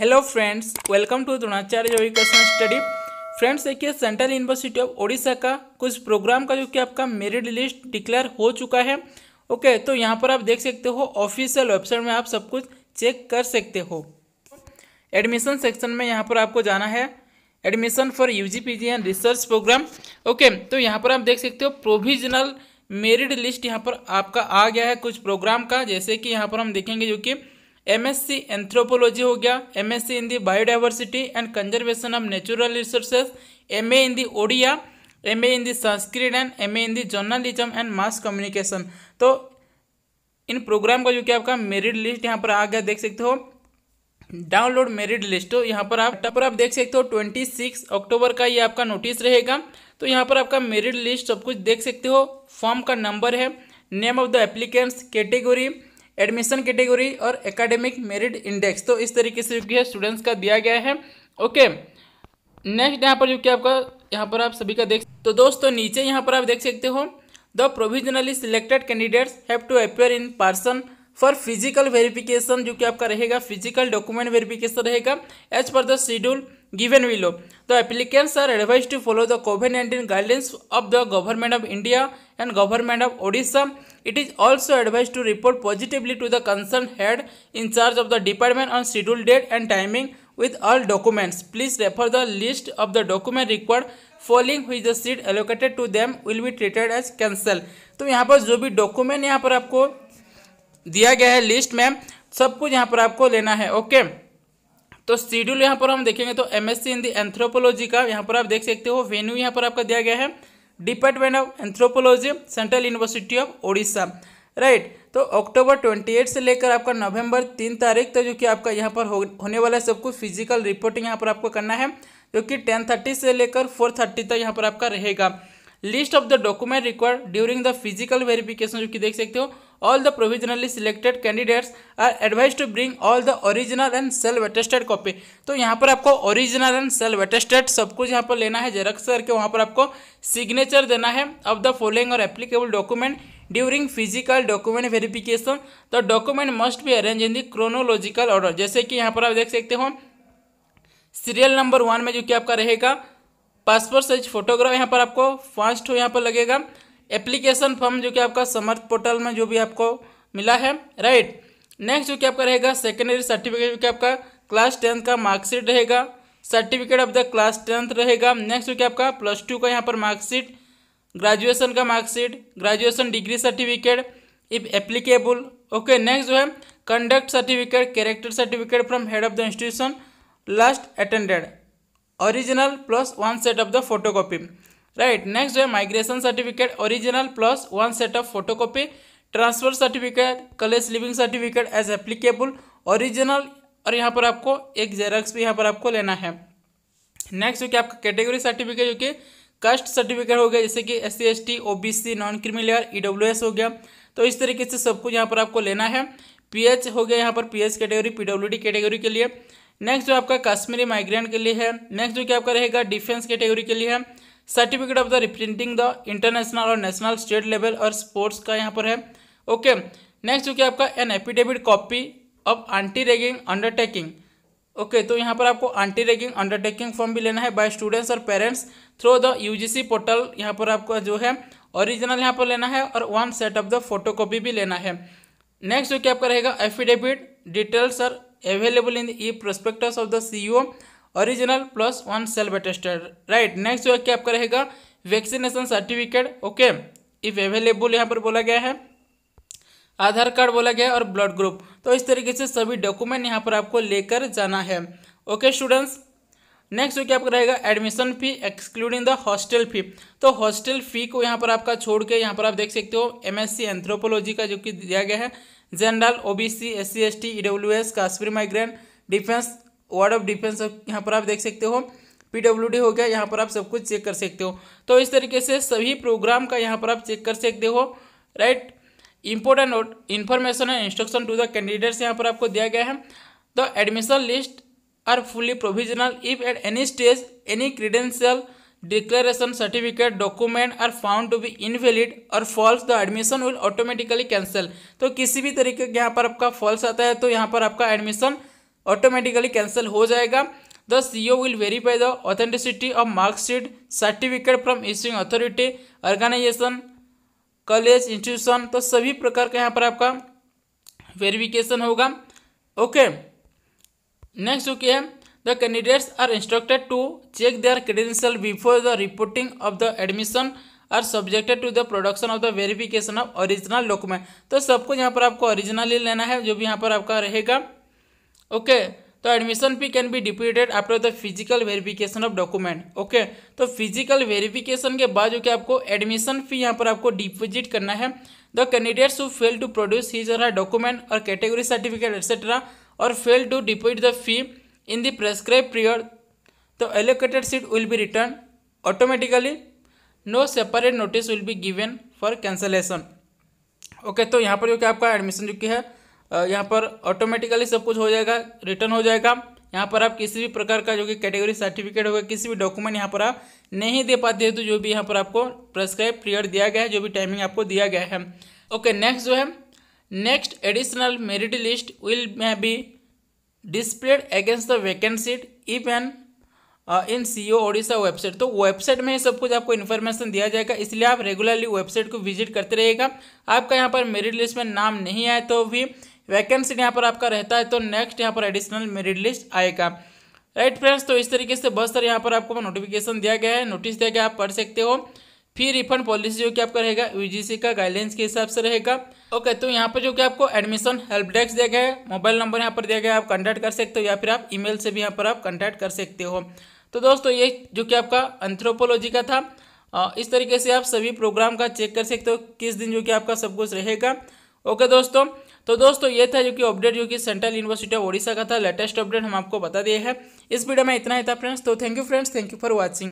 hello friends welcome to Dronacharya education study friends देखिए central university of Odisha का कुछ programme का जो कि आपका मेरिट लिस्ट डिक्लेयर हो चुका है ओके तो यहाँ पर आप देख सकते हो ऑफिशियल वेबसाइट में आप सब कुछ चेक कर सकते हो एडमिशन सेक्शन में यहाँ पर आपको जाना है admission for U G and research program okay तो यहाँ पर आप देख सकते हो प्रोविजनल मेरिट लिस्ट यहाँ पर आपका आ गया है कुछ प्रोग्राम का जैसे कि यहाँ पर हम देखेंगे जो कि एमएससी एंथ्रोपोलॉजी हो गया MSc in the biodiversity and conservation of natural resources MA in the Odia MA in the Sanskrit and MA in the journalism and mass communication तो इन प्रोग्राम का जो कि आपका मेरिट लिस्ट यहाँ पर आ गया देख सकते हो डाउनलोड मेरिट लिस्ट यहाँ पर आप पर आप देख सकते हो ट्वेंटी सिक्स अक्टूबर का ये आपका नोटिस रहेगा तो यहाँ पर आपका मेरिट लिस्ट सब कुछ देख सकते हो फॉर्म का नंबर है name of the applicants category admission category और एकेडमिक मेरिट इंडेक्स तो इस तरीके से जो कि है स्टूडेंट्स का दिया गया है ओके नेक्स्ट यहाँ पर जो कि आपका यहाँ पर आप सभी का देख तो दोस्तों नीचे यहाँ पर आप देख सकते हो the provisionally selected candidates have to appear in person for physical verification जो कि आपका रहेगा फिजिकल डॉक्यूमेंट वेरिफिकेशन रहेगा as per the schedule given below the applicants are advise to follow the COVID nineteen guidelines of the government of India and government of Odisha it is also advise to report positively to the concern head in charge of the department on schedule date and timing with all documents please refer the list of the document required failing which the seat allocated to them will be treated as cancel तो यहाँ पर जो भी document यहाँ पर आपको दिया गया है लिस्ट में सब कुछ यहाँ पर आपको लेना है ओके तो शेड्यूल यहाँ पर हम देखेंगे तो M S C in the anthropology का यहाँ पर आप देख सकते हो वेन्यू यहाँ पर आपका दिया गया है department of anthropology central university of Odisha right तो अक्टूबर ट्वेंटी एट से लेकर आपका नवंबर तीन तारीख तक जो कि आपका यहाँ पर हो, होने वाला है सब कुछ फिजिकल रिपोर्टिंग यहाँ पर आपको करना है जो कि टेन थर्टी से लेकर फोर थर्टी तक यहाँ पर आपका रहेगा list of the document required during the physical verification जो कि देख सकते हो all the provisionally selected candidates are advised to bring all the original and self attested copy तो यहाँ पर आपको original and self attested सब कुछ यहाँ पर लेना है जेरक्स करके वहाँ पर आपको सिग्नेचर देना है ऑफ द फॉलोइंग और applicable document during physical document verification the document must be arrange in the chronological order जैसे कि यहाँ पर आप देख सकते हो सीरियल नंबर वन में जो कि आपका रहेगा पासपोर्ट साइज फोटोग्राफ यहाँ पर आपको फास्ट हो यहाँ पर लगेगा एप्लीकेशन फॉर्म जो कि आपका समर्थ पोर्टल में जो भी आपको मिला है राइट नेक्स्ट जो कि आपका रहेगा सेकेंडरी सर्टिफिकेट जो कि आपका क्लास टेंथ का मार्कशीट रहेगा certificate of the class tenth रहेगा नेक्स्ट जो कि आपका प्लस टू का यहाँ पर मार्कशीट ग्रेजुएशन का marksheet graduation degree certificate if applicable okay next जो है conduct certificate character certificate from head of the institution last attended original plus one set of the photocopy right next जो है migration certificate original plus one set of photocopy transfer certificate college living certificate as applicable original और यहाँ पर आपको एक Xerox भी यहाँ पर आपको लेना है नेक्स्ट जो कि आपका कैटेगरी सर्टिफिकेट जो कि कास्ट सर्टिफिकेट हो गया जैसे कि S C S T O B C non creamy layer E W S हो गया तो इस तरीके से सब कुछ यहाँ पर आपको लेना है पी एच हो गया यहाँ पर P H category P D category के लिए नेक्स्ट जो आपका कश्मीरी माइग्रेंट के लिए है नेक्स्ट जो कि आपका रहेगा डिफेंस कैटेगरी के लिए है certificate of the representing the international और नेशनल स्टेट लेवल और स्पोर्ट्स का यहाँ पर है ओके नेक्स्ट जो कि आपका an affidavit copy of anti ragging undertaking okay तो यहाँ पर आपको एंटी रेगिंग अंडरटेकिंग फॉर्म भी लेना है बाय स्टूडेंट्स और parents through the C portal यहाँ पर आपका जो है ओरिजिनल यहाँ पर लेना है और one set of the photocopy भी लेना है नेक्स्ट जो कि आपका रहेगा affidavit details are available in E prospectus of the C original plus one self attested right next जो है क्या आपका रहेगा vaccination certificate okay if available यहाँ पर बोला गया है आधार कार्ड बोला गया है और ब्लड ग्रुप तो इस तरीके से सभी डॉक्यूमेंट यहाँ पर आपको लेकर जाना है ओके स्टूडेंट्स नेक्स्ट जो क्या आपका रहेगा admission fee excluding the hostel fee तो हॉस्टल फी को यहाँ पर आपका छोड़ के यहाँ पर आप देख सकते हो एमएससी एंथ्रोपोलॉजी का जो कि दिया गया है general OBC SC ST EWS Kashmir migrant defence ward of defence यहाँ पर आप देख सकते हो पी डब्ल्यू डी हो गया यहाँ पर आप सब कुछ चेक कर सकते हो तो इस तरीके से सभी प्रोग्राम का यहाँ पर आप चेक कर सकते हो right important note information and instruction to the candidates यहाँ पर आपको दिया गया है the admission list are fully provisional if at any stage any credential declaration certificate document are found to be invalid और false the admission will automatically cancel तो किसी भी तरीके के यहाँ पर आपका फॉल्स आता है तो यहाँ पर आपका एडमिशन ऑटोमेटिकली कैंसिल हो जाएगा the C O will verify the authenticity of marksheet certificate from issuing authority organisation college institution तो सभी प्रकार का यहाँ पर आपका वेरिफिकेशन होगा ओके नेक्स्ट ओके है the candidates are instructed to check their credential before the reporting of the admission are subjected to the production of the verification of original document तो सब कुछ यहाँ पर आपको ओरिजिनल ही लेना है जो भी यहाँ पर आपका रहेगा ओके तो admission fee can be deputed after the physical verification of document okay तो फिजिकल वेरिफिकेशन के बाद जो कि आपको एडमिशन फी यहाँ पर आपको डिपोजिट करना है the candidates who fail to produce his और डॉक्यूमेंट और कैटेगरी सर्टिफिकेट एक्सेट्रा और fail to deposit the fee in the prescribe period तो allocated seat will be return automatically no separate notice will be given for cancellation okay तो यहाँ पर जो कि आपका एडमिशन जो कि है यहाँ पर ऑटोमेटिकली सब कुछ हो जाएगा रिटर्न हो जाएगा यहाँ पर आप किसी भी प्रकार का जो कि कैटेगरी सर्टिफिकेट होगा किसी भी डॉक्यूमेंट यहाँ पर आप नहीं दे पाते हैं तो जो भी यहाँ पर आपको प्रेस्क्राइब पीरियड दिया गया है जो भी टाइमिंग आपको दिया गया है ओके नेक्स्ट जो है next additional merit list will may be displayed against the vacancies if any in C O Odisha website तो वेबसाइट में सब कुछ आपको इन्फॉर्मेशन दिया जाएगा इसलिए आप रेगुलरली वेबसाइट को विजिट करते रहेगा आपका यहाँ पर मेरिट लिस्ट में नाम नहीं आए तो भी वैकेंसी यहाँ पर आपका रहता है तो नेक्स्ट यहाँ पर एडिशनल मेरिट लिस्ट आएगा राइट फ्रेंड्स तो इस तरीके से बहुत सारे यहाँ पर आपको नोटिफिकेशन दिया गया है नोटिस दिया गया आप पढ़ सकते हो फिर रिफंड पॉलिसी जो कि आपका रहेगा यूजीसी का गाइडलाइंस के हिसाब से रहेगा ओके तो यहाँ पर जो कि आपको एडमिशन हेल्प डेस्क दिया गया है मोबाइल नंबर यहाँ पर दिया गया है आप कॉन्टैक्ट कर सकते हो या फिर आप ईमेल से भी यहाँ पर आप कॉन्टैक्ट कर सकते हो तो दोस्तों ये जो कि आपका एंथ्रोपोलॉजी का था इस तरीके से आप सभी प्रोग्राम का चेक कर सकते हो किस दिन जो कि आपका सब कुछ रहेगा ओके दोस्तों तो दोस्तों ये था जो कि अपडेट जो कि सेंट्रल यूनिवर्सिटी ऑफ ओडिशा का था लेटेस्ट अपडेट हम आपको बता दिए है इस वीडियो में इतना ही था फ्रेंड्स तो thank you friends thank you for watching